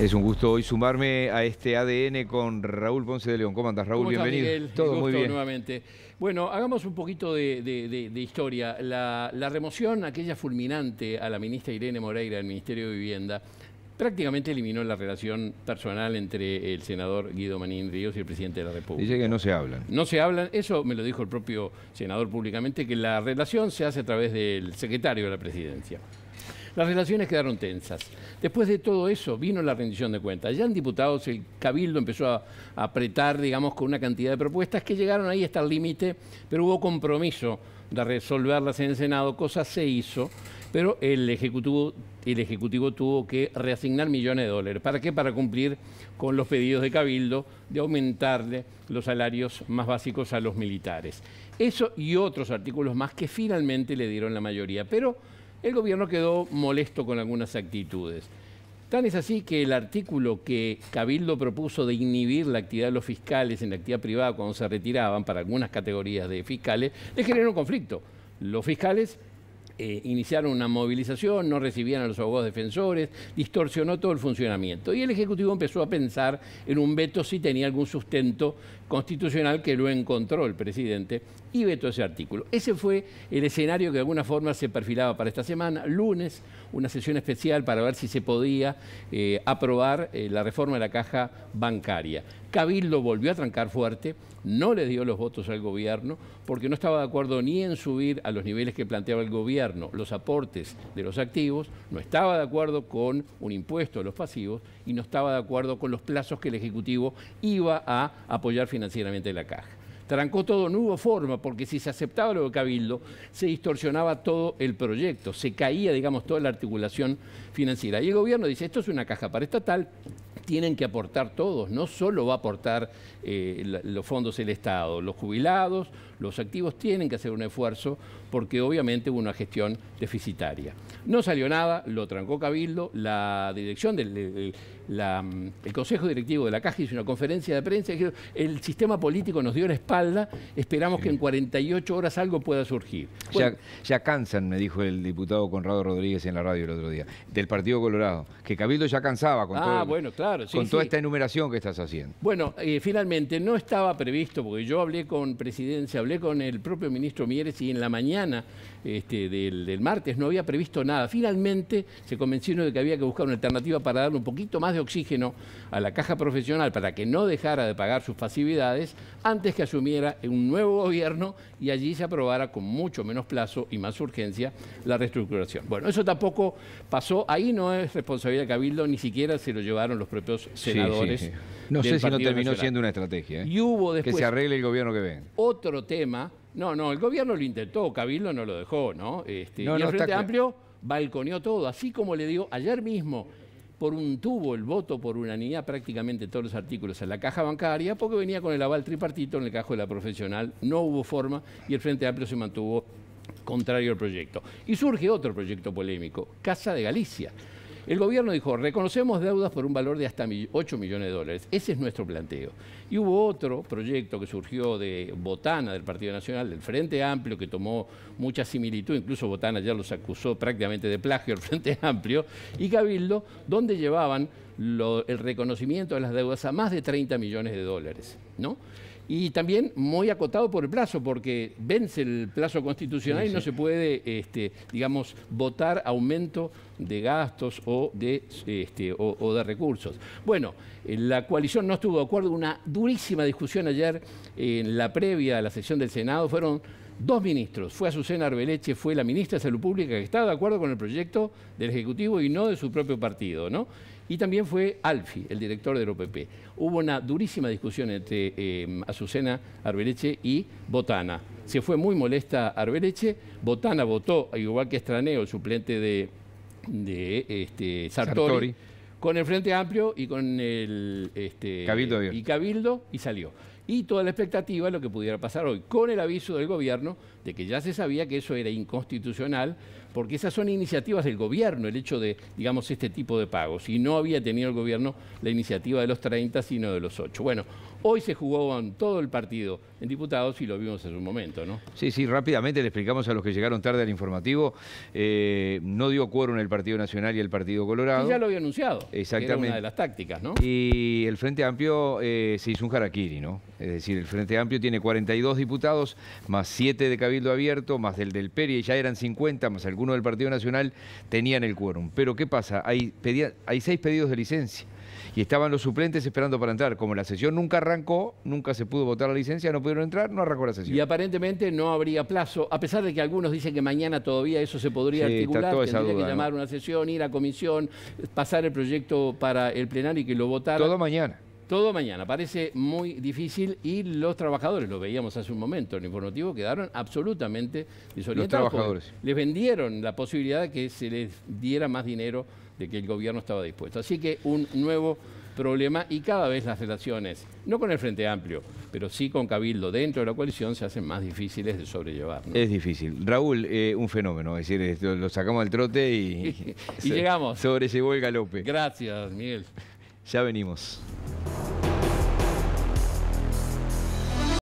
Es un gusto hoy sumarme a este ADN con Raúl Ponce de León. ¿Cómo andas, Raúl? Bienvenido. Todo muy bien. Nuevamente. Bueno, hagamos un poquito de, historia. La, la, remoción, aquella fulminante a la ministra Irene Moreira del Ministerio de Vivienda, prácticamente eliminó la relación personal entre el senador Guido Manín Ríos y el presidente de la República. Dice que no se hablan. No se hablan. Eso me lo dijo el propio senador públicamente, que la relación se hace a través del secretario de la presidencia. Las relaciones quedaron tensas. Después de todo eso vino la rendición de cuentas. Ya en diputados el cabildo empezó a, apretar, digamos, con una cantidad de propuestas que llegaron ahí hasta el límite, pero hubo compromiso de resolverlas en el Senado, cosa se hizo, pero el Ejecutivo, el Ejecutivo tuvo que reasignar millones de dólares. ¿Para qué? Para cumplir con los pedidos de Cabildo de aumentarle los salarios más básicos a los militares. Eso y otros artículos más que finalmente le dieron la mayoría. Pero el gobierno quedó molesto con algunas actitudes. Tan es así que el artículo que Cabildo propuso de inhibir la actividad de los fiscales en la actividad privada cuando se retiraban para algunas categorías de fiscales, le generó un conflicto. Los fiscales eh, iniciaron una movilización, no recibían a los abogados defensores, distorsionó todo el funcionamiento. Y el Ejecutivo empezó a pensar en un veto si tenía algún sustento constitucional que lo encontró el presidente y vetó ese artículo. Ese fue el escenario que de alguna forma se perfilaba para esta semana, lunes, una sesión especial para ver si se podía eh, aprobar eh, la reforma de la caja bancaria. Cabildo volvió a trancar fuerte, no le dio los votos al gobierno porque no estaba de acuerdo ni en subir a los niveles que planteaba el gobierno los aportes de los activos, no estaba de acuerdo con un impuesto a los pasivos y no estaba de acuerdo con los plazos que el Ejecutivo iba a apoyar financieramente la caja trancó todo, no hubo forma, porque si se aceptaba lo de Cabildo, se distorsionaba todo el proyecto, se caía, digamos, toda la articulación financiera. Y el gobierno dice, esto es una caja para estatal, tienen que aportar todos, no solo va a aportar eh, los fondos del Estado, los jubilados, los activos tienen que hacer un esfuerzo porque obviamente hubo una gestión deficitaria. No salió nada, lo trancó Cabildo, la dirección del mm, Consejo Directivo de la Caja hizo una conferencia de prensa y dijo, el sistema político nos dio la espalda, esperamos que en 48 horas algo pueda surgir. ya, cansan, me dijo el diputado Conrado Rodríguez en la radio el otro día, del Partido Colorado, que Cabildo ya cansaba con, ah, todo bueno, toda esta enumeración que estás haciendo. Bueno, eh, finalmente no estaba previsto, porque yo hablé con Presidencia, con el propio ministro Mieres y en la mañana este, del, martes no había previsto nada. Finalmente se convencieron de que había que buscar una alternativa para darle un poquito más de oxígeno a la caja profesional para que no dejara de pagar sus facilidades antes que asumiera un nuevo gobierno y allí se aprobara con mucho menos plazo y más urgencia la reestructuración. Bueno, eso tampoco pasó. Ahí no es responsabilidad de Cabildo, ni siquiera se lo llevaron los propios senadores. No sé si no terminó siendo una estrategia. ¿eh? Y hubo después. Que se arregle el gobierno que ven. Otro tema no, no, el gobierno lo intentó, Cabildo no lo dejó, ¿no? Este, y el Frente Amplio balconeó todo, así como le digo, ayer mismo, por un tubo el voto por unanimidad prácticamente todos los artículos en la caja bancaria, porque venía con el aval tripartito en el cajo de la profesional, no hubo forma y el Frente Amplio se mantuvo contrario al proyecto. Y surge otro proyecto polémico, Casa de Galicia. El gobierno dijo, reconocemos deudas por un valor de hasta 8 millones de dólares. Ese es nuestro planteo. Y hubo otro proyecto que surgió de Botana, del Partido Nacional, del Frente Amplio, que tomó mucha similitud, incluso Botana ya los acusó prácticamente de plagio al Frente Amplio, y Cabildo, donde llevaban el reconocimiento de las deudas a más de 30 millones de dólares. ¿no? y también muy acotado por el plazo, porque vence el plazo constitucional y no se puede, este, digamos, votar aumento de gastos o de, este, o de recursos. Bueno, eh, la coalición no estuvo de acuerdo, una durísima discusión ayer en la previa a la sesión del Senado, fueron dos ministros. Fue Azucena Arbeleche, fue la ministra de Salud Pública que estaba de acuerdo con el proyecto del Ejecutivo y no de su propio partido, ¿no? Y también fue Alfi, el director del OPP. Hubo una durísima discusión entre eh, Azucena Arbeleche y Botana. Se fue muy molesta Arbeleche, Botana votó, igual que Estraneo, el suplente de, este, Sartori, con el Frente Amplio y con el este, y Cabildo y salió y toda la expectativa de lo que pudiera pasar hoy, con el aviso del gobierno de que ya se sabía que eso era inconstitucional, porque esas son iniciativas del gobierno, el hecho de, digamos, este tipo de pagos. Y no había tenido el gobierno la iniciativa de los 30, sino de los 8. Bueno, hoy se jugó todo el partido en diputados y lo vimos en un momento, ¿no? Sí, sí, rápidamente le explicamos a los que llegaron tarde al informativo, eh, no dio en el Partido Nacional y el Partido Colorado. ya lo había anunciado. Exactamente. una de las tácticas, ¿no? Y el Frente Amplio eh, se hizo un jarakiri, ¿no? Es decir, el Frente Amplio tiene 42 diputados, más 7 de Cabildo Abierto, más del del PERI, ya eran 50, más algunos del Partido Nacional, tenían el quórum. Pero ¿qué pasa? Hay, seis pedidos de licencia y estaban los suplentes esperando para entrar. Como la sesión nunca arrancó, nunca se pudo votar la licencia, no pudieron entrar, no arrancó la sesión. Y aparentemente no habría plazo, a pesar de que algunos dicen que mañana todavía eso se podría articular, tendría que llamar una sesión, ir a comisión, pasar el proyecto para el plenario y que lo votara. Todo mañana. Todo mañana, parece muy difícil y los trabajadores, lo veíamos hace un momento en el informativo, quedaron absolutamente desorientados. Los trabajadores. Les vendieron la posibilidad de que se les diera más dinero de que el gobierno estaba dispuesto. Así que un nuevo problema y cada vez las relaciones, no con el Frente Amplio, pero sí con Cabildo dentro de la coalición, se hacen más difíciles de sobrellevar. Es difícil. Raúl, eh, un fenómeno, es decir, lo, sacamos al trote y, y llegamos. Sobrellevó el galope. Gracias, Miguel. Ya venimos.